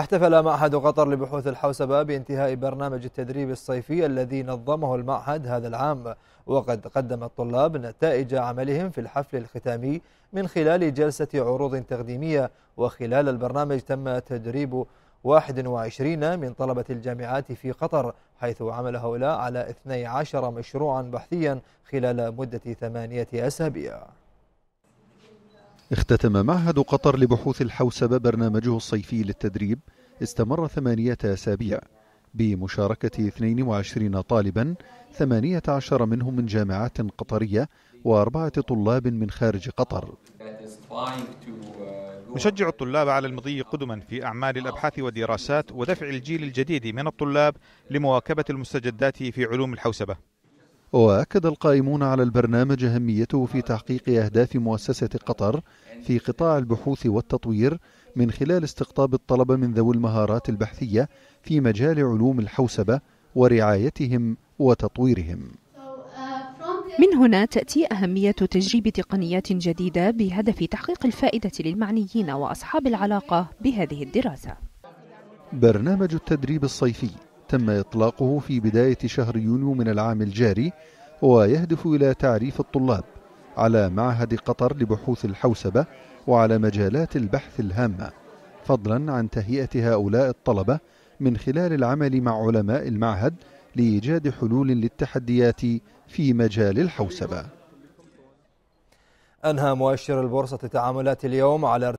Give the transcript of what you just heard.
احتفل معهد قطر لبحوث الحوسبة بانتهاء برنامج التدريب الصيفي الذي نظمه المعهد هذا العام وقد قدم الطلاب نتائج عملهم في الحفل الختامي من خلال جلسة عروض تقديمية وخلال البرنامج تم تدريب 21 من طلبة الجامعات في قطر حيث عمل هؤلاء على 12 مشروعا بحثيا خلال مدة ثمانية أسابيع اختتم معهد قطر لبحوث الحوسبة برنامجه الصيفي للتدريب استمر ثمانية أسابيع بمشاركة 22 طالبا 18 منهم من جامعات قطرية وأربعة طلاب من خارج قطر نشجع الطلاب على المضي قدما في أعمال الأبحاث والدراسات ودفع الجيل الجديد من الطلاب لمواكبة المستجدات في علوم الحوسبة وأكد القائمون على البرنامج أهميته في تحقيق أهداف مؤسسة قطر في قطاع البحوث والتطوير من خلال استقطاب الطلبة من ذوي المهارات البحثية في مجال علوم الحوسبة ورعايتهم وتطويرهم. من هنا تأتي أهمية تجريب تقنيات جديدة بهدف تحقيق الفائدة للمعنيين وأصحاب العلاقة بهذه الدراسة. برنامج التدريب الصيفي تم إطلاقه في بداية شهر يونيو من العام الجاري ويهدف إلى تعريف الطلاب على معهد قطر لبحوث الحوسبة وعلى مجالات البحث الهامة فضلا عن تهيئة هؤلاء الطلبة من خلال العمل مع علماء المعهد لإيجاد حلول للتحديات في مجال الحوسبة أنهى مؤشر البورصة تعاملات اليوم على